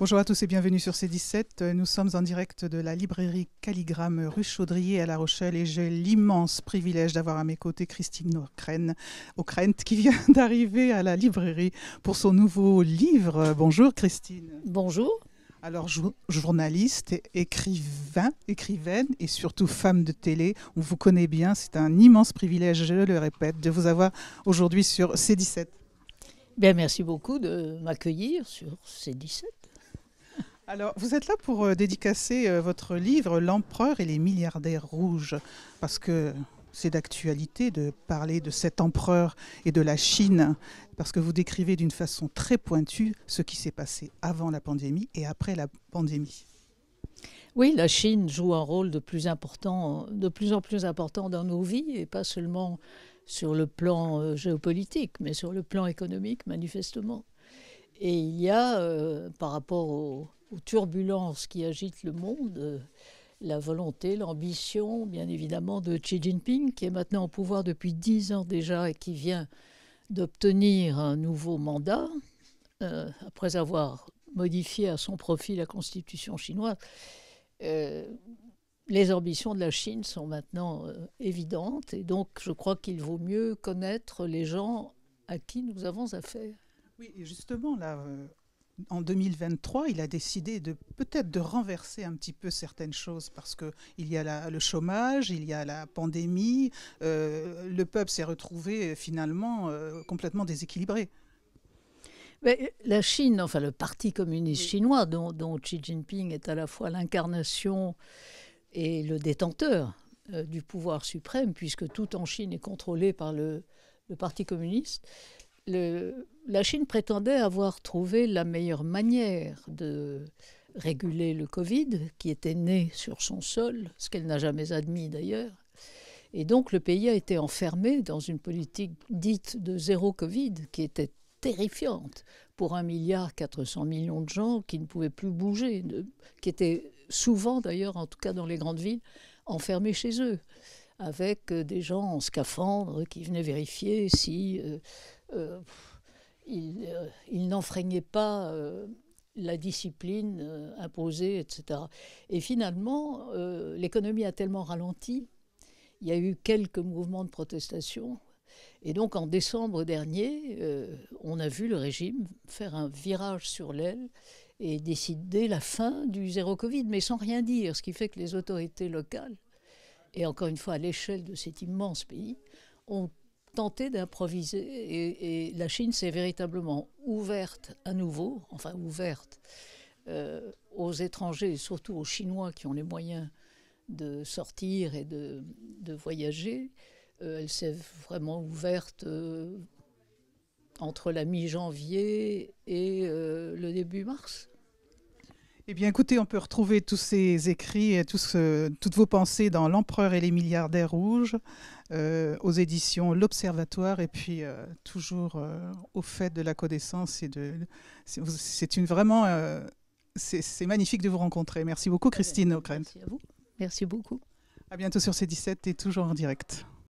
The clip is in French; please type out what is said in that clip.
Bonjour à tous et bienvenue sur C17. Nous sommes en direct de la librairie Calligramme rue Chaudrier à La Rochelle et j'ai l'immense privilège d'avoir à mes côtés Christine Ockrent, qui vient d'arriver à la librairie pour son nouveau livre. Bonjour Christine. Bonjour. Alors, journaliste, écrivain, écrivaine et surtout femme de télé, on vous connaît bien. C'est un immense privilège, je le répète, de vous avoir aujourd'hui sur C17. Bien, merci beaucoup de m'accueillir sur C17. Alors, vous êtes là pour euh, dédicacer euh, votre livre L'empereur et les milliardaires rouges, parce que c'est d'actualité de parler de cet empereur et de la Chine, parce que vous décrivez d'une façon très pointue ce qui s'est passé avant la pandémie et après la pandémie. Oui, la Chine joue un rôle de plus, important, de plus en plus important dans nos vies, et pas seulement sur le plan euh, géopolitique, mais sur le plan économique, manifestement. Et il y a, euh, par rapport aux, turbulences qui agitent le monde, euh, la volonté, l'ambition, bien évidemment, de Xi Jinping, qui est maintenant au pouvoir depuis dix ans déjà et qui vient d'obtenir un nouveau mandat, euh, après avoir modifié à son profit la constitution chinoise. les ambitions de la Chine sont maintenant évidentes et donc je crois qu'il vaut mieux connaître les gens à qui nous avons affaire. Oui, justement, là, euh, en 2023, il a décidé de peut-être de renverser un petit peu certaines choses parce que il y a le chômage, il y a la pandémie, euh, le peuple s'est retrouvé euh, finalement complètement déséquilibré. la Chine, enfin le Parti communiste chinois, dont, Xi Jinping est à la fois l'incarnation et le détenteur du pouvoir suprême, puisque tout en Chine est contrôlé par le Parti communiste, la Chine prétendait avoir trouvé la meilleure manière de réguler le Covid, qui était né sur son sol, ce qu'elle n'a jamais admis d'ailleurs. Et donc le pays a été enfermé dans une politique dite de zéro Covid, qui était terrifiante pour 1,4 milliard millions de gens qui ne pouvaient plus bouger, qui étaient souvent d'ailleurs, en tout cas dans les grandes villes, enfermés chez eux avec euh, des gens en scaphandre qui venaient vérifier si euh, euh, ils, n'enfreignaient pas la discipline imposée, etc. Et finalement, l'économie a tellement ralenti, il y a eu quelques mouvements de protestation, et donc en décembre dernier, on a vu le régime faire un virage sur l'aile et décider la fin du zéro Covid, mais sans rien dire, ce qui fait que les autorités locales et encore une fois à l'échelle de cet immense pays, ont tenté d'improviser. Et, la Chine s'est véritablement ouverte à nouveau, enfin ouverte euh, aux étrangers, et surtout aux Chinois qui ont les moyens de sortir et de, voyager. Euh, elle s'est vraiment ouverte euh, entre la mi-janvier et le début mars. Eh bien, écoutez, on peut retrouver tous ces écrits et euh, toutes vos pensées dans L'Empereur et les milliardaires rouges, euh, aux éditions L'Observatoire, et puis euh, toujours au fait de la connaissance. Et de, c'est, une vraiment, c'est, magnifique de vous rencontrer. Merci beaucoup, ah ben, Christine Ockrent. Merci à vous. Merci beaucoup. À bientôt sur C17 et toujours en direct.